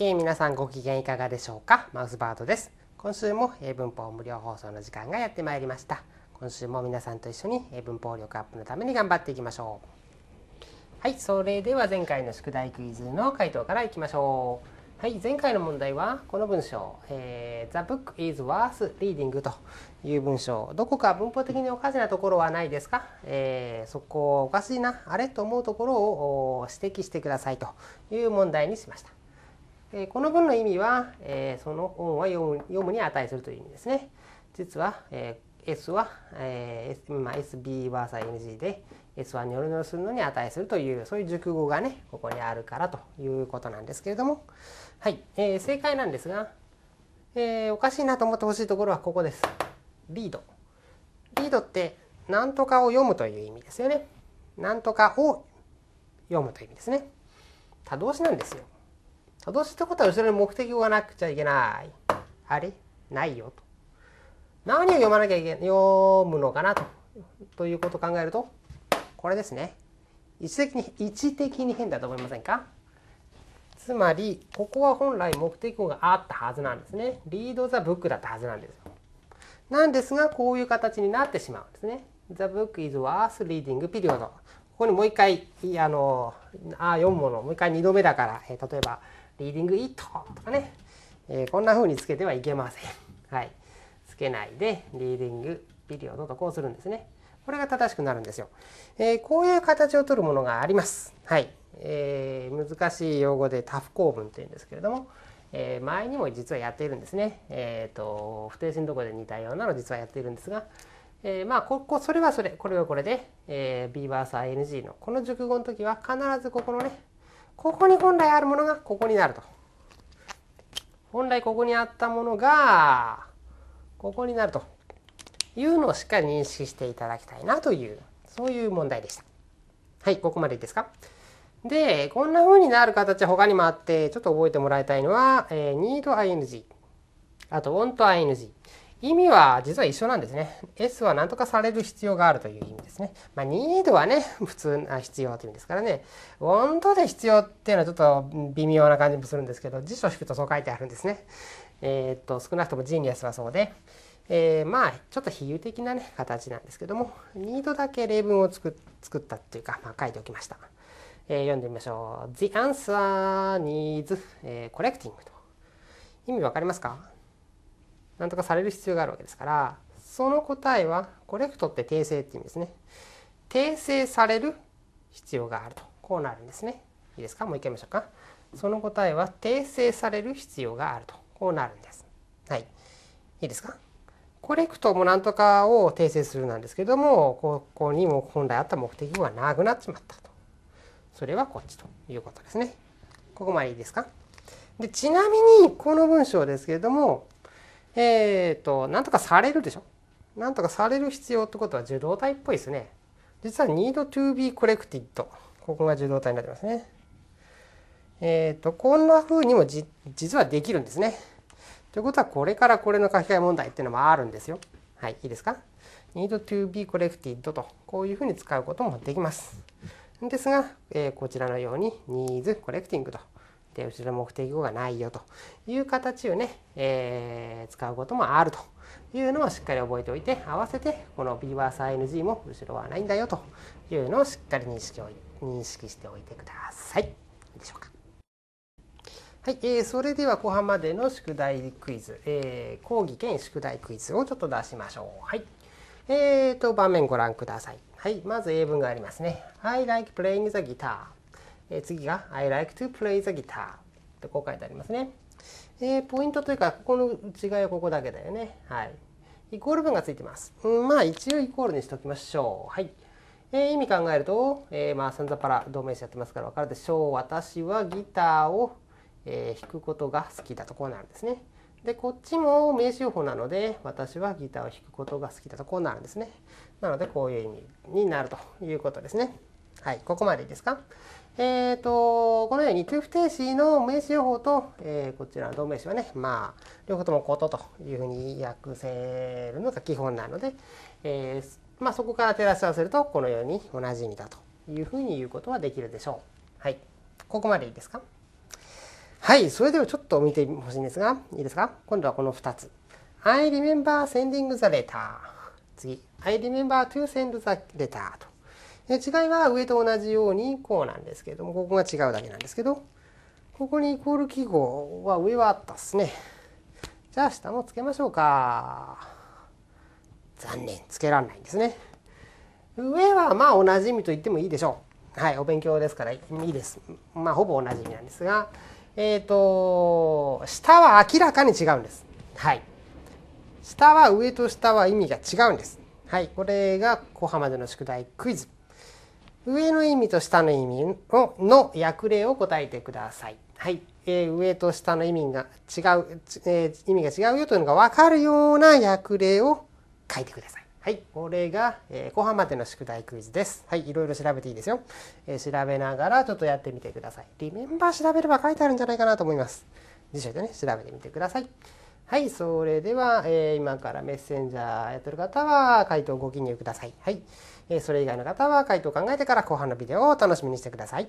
えー、皆さんご機嫌いかがでしょうかマウスバードです今週も英文法無料放送の時間がやってまいりました今週も皆さんと一緒に英文法力アップのために頑張っていきましょうはいそれでは前回の宿題クイズの回答からいきましょうはい、前回の問題はこの文章、えー、The book is worth reading という文章。どこか文法的におかしなところはないですか、えー、そこおかしいな、あれと思うところを指摘してくださいという問題にしました。えこの文の意味は、えその音は読む読むに値するという意味ですね。実は、え S は、えー、今 SB vs NG で S はニョロニョロするのに値するというそういう熟語がねここにあるからということなんですけれどもはい、えー、正解なんですが、えー、おかしいなと思ってほしいところはここです。リード。リードって何とかを読むという意味ですよね。何とかを読むという意味ですね。多動詞なんですよ。稼働したことは後ろに目的語がなくちゃいけない。あれないよと。何を読まなきゃいけ、ない、読むのかなと。ということを考えると、これですね。位置的に、位置的に変だと思いませんかつまり、ここは本来目的語があったはずなんですね。リードザブックだったはずなんですよ。なんですが、こういう形になってしまうんですね。The book is worth reading period. ここにもう一回、あの、あ読むもの、もう一回二度目だから、え例えば、リーディングイットとかね、えー、こんな風につけてはいけません。はい。つけないで、リーディングピリオドとこうするんですね。これが正しくなるんですよ。えー、こういう形をとるものがあります。はい。えー、難しい用語でタフ構文っていうんですけれども、えー、前にも実はやっているんですね。えーと、不定詞のとこで似たようなの実はやっているんですが、えー、まあここそれはそれこれはこれで、えー、バース ING のこの熟語の時は必ずここのねここに本来あるものがここになると。本来ここにあったものがここになるというのをしっかり認識していただきたいなというそういう問題でした。はい、ここまでいいですかで、こんな風になる形他にもあって、ちょっと覚えてもらいたいのは、えー、need ing、あと want ing、意味は実は一緒なんですね。S は何とかされる必要があるという意味ですね。まあ、need はね、普通な必要という意味ですからね。want で必要っていうのはちょっと微妙な感じもするんですけど、辞書を引くとそう書いてあるんですね。えー、っと、少なくともジーニアスはそうで、えー、まあ、ちょっと比喩的なね、形なんですけども、need だけ例文を作ったっていうか、まあ、書いておきました。えー、読んでみましょう。The answer needs、え collecting と。意味わかりますかなんとかされる必要があるわけですからその答えはコレクトって訂正って意味ですね訂正される必要があるとこうなるんですねいいですかもう一回見ましょうかその答えは訂正される必要があるとこうなるんですはいいいですかコレクトも何とかを訂正するなんですけどもここにも本来あった目的がなくなっちまったとそれはこっちということですねここまでいいですかでちなみにこの文章ですけれどもえっ、ー、と、なんとかされるでしょ。なんとかされる必要ってことは受動体っぽいですね。実は need to be collected。ここが受動体になってますね。えっ、ー、と、こんな風にもじ実はできるんですね。ということは、これからこれの書き換え問題っていうのもあるんですよ。はい、いいですか ?need to be collected と、こういう風に使うこともできます。ですが、えー、こちらのように needs collecting と。で後ろ目的語がないよという形をね、えー、使うこともあるというのをしっかり覚えておいて合わせてこの B バース n g も後ろはないんだよというのをしっかり認識を認識しておいてください。いいでしょうかはい、えー、それでは後半までの宿題クイズ、えー、講義兼宿題クイズをちょっと出しましょう。はい。えーと、場面ご覧ください。はい、まず英文がありますね。I like playing the guitar. え次が I like to play the guitar とこう書いてありますね。えー、ポイントというか、ここの違いはここだけだよね。はい。イコール文がついてます。うん、まあ一応イコールにしておきましょう。はい。えー、意味考えると、えー、まあさんざパラ同名詞やってますからわかるでしょう。私はギターを、えー、弾くことが好きだとこうなるんですね。で、こっちも名詞用法なので、私はギターを弾くことが好きだとこうなるんですね。なので、こういう意味になるということですね。はい、ここまでいいですかえーと、このように給不定止の名詞用法と、えー、こちらの動名詞はね、まあ、両方ともことというふうに訳せるのが基本なので、えー、まあ、そこから照らし合わせると、このように同じ意味だというふうに言うことはできるでしょう。はい。ここまでいいですかはい。それではちょっと見てほしいんですが、いいですか今度はこの2つ。I remember sending the letter. 次。I remember to send the letter. と。で違いは上と同じようにこうなんですけれども、ここが違うだけなんですけど、ここにイコール記号は上はあったっすね。じゃあ下もつけましょうか。残念、つけられないんですね。上はまあおなじみと言ってもいいでしょう。はい、お勉強ですからいいです。まあほぼおなじみなんですが、えっ、ー、と、下は明らかに違うんです。はい。下は上と下は意味が違うんです。はい、これが小浜での宿題クイズ。上の意味と下の意味のの訳例を答えてください。はい。えー、上と下の意味が違う、えー、意味が違うよというのが分かるような訳例を書いてください。はい。これが、えー、後半までの宿題クイズです。はい。いろいろ調べていいですよ。えー、調べながらちょっとやってみてください。リメンバー調べれば書いてあるんじゃないかなと思います。辞書でね、調べてみてください。はい、それでは、えー、今からメッセンジャーやってる方は回答ご記入ください。はい、えー、それ以外の方は回答を考えてから後半のビデオを楽しみにしてください。